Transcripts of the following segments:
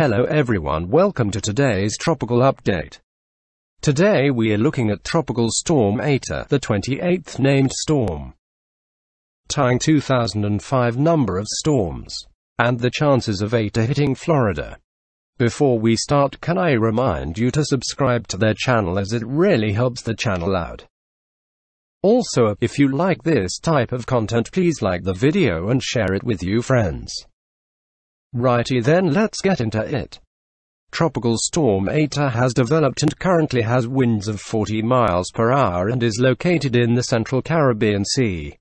Hello everyone, welcome to today's tropical update. Today we are looking at Tropical Storm Eta, the 28th named storm. Tying 2005 number of storms. And the chances of Eta hitting Florida. Before we start can I remind you to subscribe to their channel as it really helps the channel out. Also, if you like this type of content please like the video and share it with you friends. Righty then let's get into it. Tropical Storm Eta has developed and currently has winds of 40 miles per hour and is located in the central Caribbean Sea.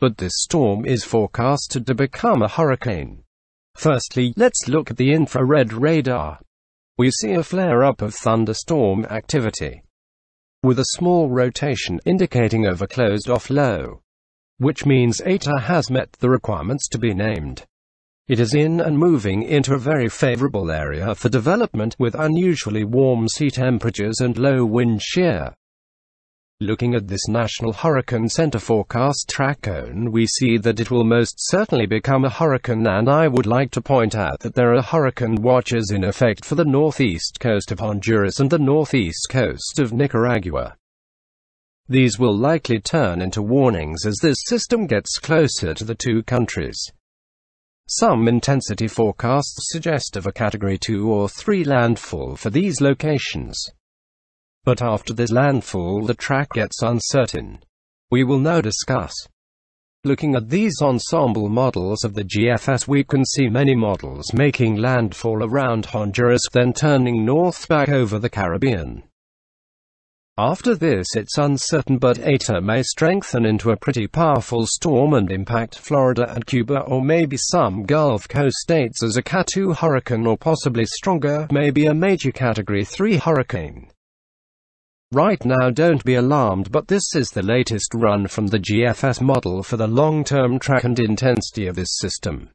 But this storm is forecasted to become a hurricane. Firstly, let's look at the infrared radar. We see a flare-up of thunderstorm activity with a small rotation indicating over closed off low, which means ETA has met the requirements to be named. It is in and moving into a very favorable area for development with unusually warm sea temperatures and low wind shear. Looking at this National Hurricane Center forecast track cone, we see that it will most certainly become a hurricane and I would like to point out that there are hurricane watches in effect for the northeast coast of Honduras and the northeast coast of Nicaragua. These will likely turn into warnings as this system gets closer to the two countries. Some intensity forecasts suggest of a Category 2 or 3 landfall for these locations. But after this landfall the track gets uncertain. We will now discuss. Looking at these ensemble models of the GFS we can see many models making landfall around Honduras then turning north back over the Caribbean. After this it's uncertain but ETA may strengthen into a pretty powerful storm and impact Florida and Cuba or maybe some Gulf Coast states as a Cat 2 hurricane or possibly stronger, maybe a major Category 3 hurricane. Right now don't be alarmed but this is the latest run from the GFS model for the long-term track and intensity of this system.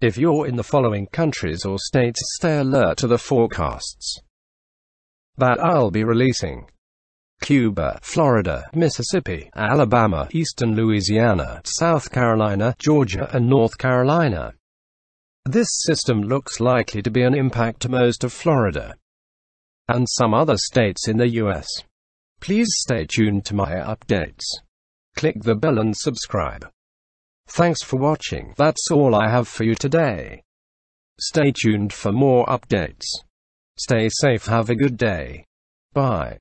If you're in the following countries or states stay alert to the forecasts that I'll be releasing. Cuba, Florida, Mississippi, Alabama, Eastern Louisiana, South Carolina, Georgia, and North Carolina. This system looks likely to be an impact to most of Florida and some other states in the US. Please stay tuned to my updates. Click the bell and subscribe. Thanks for watching. That's all I have for you today. Stay tuned for more updates. Stay safe, have a good day. Bye.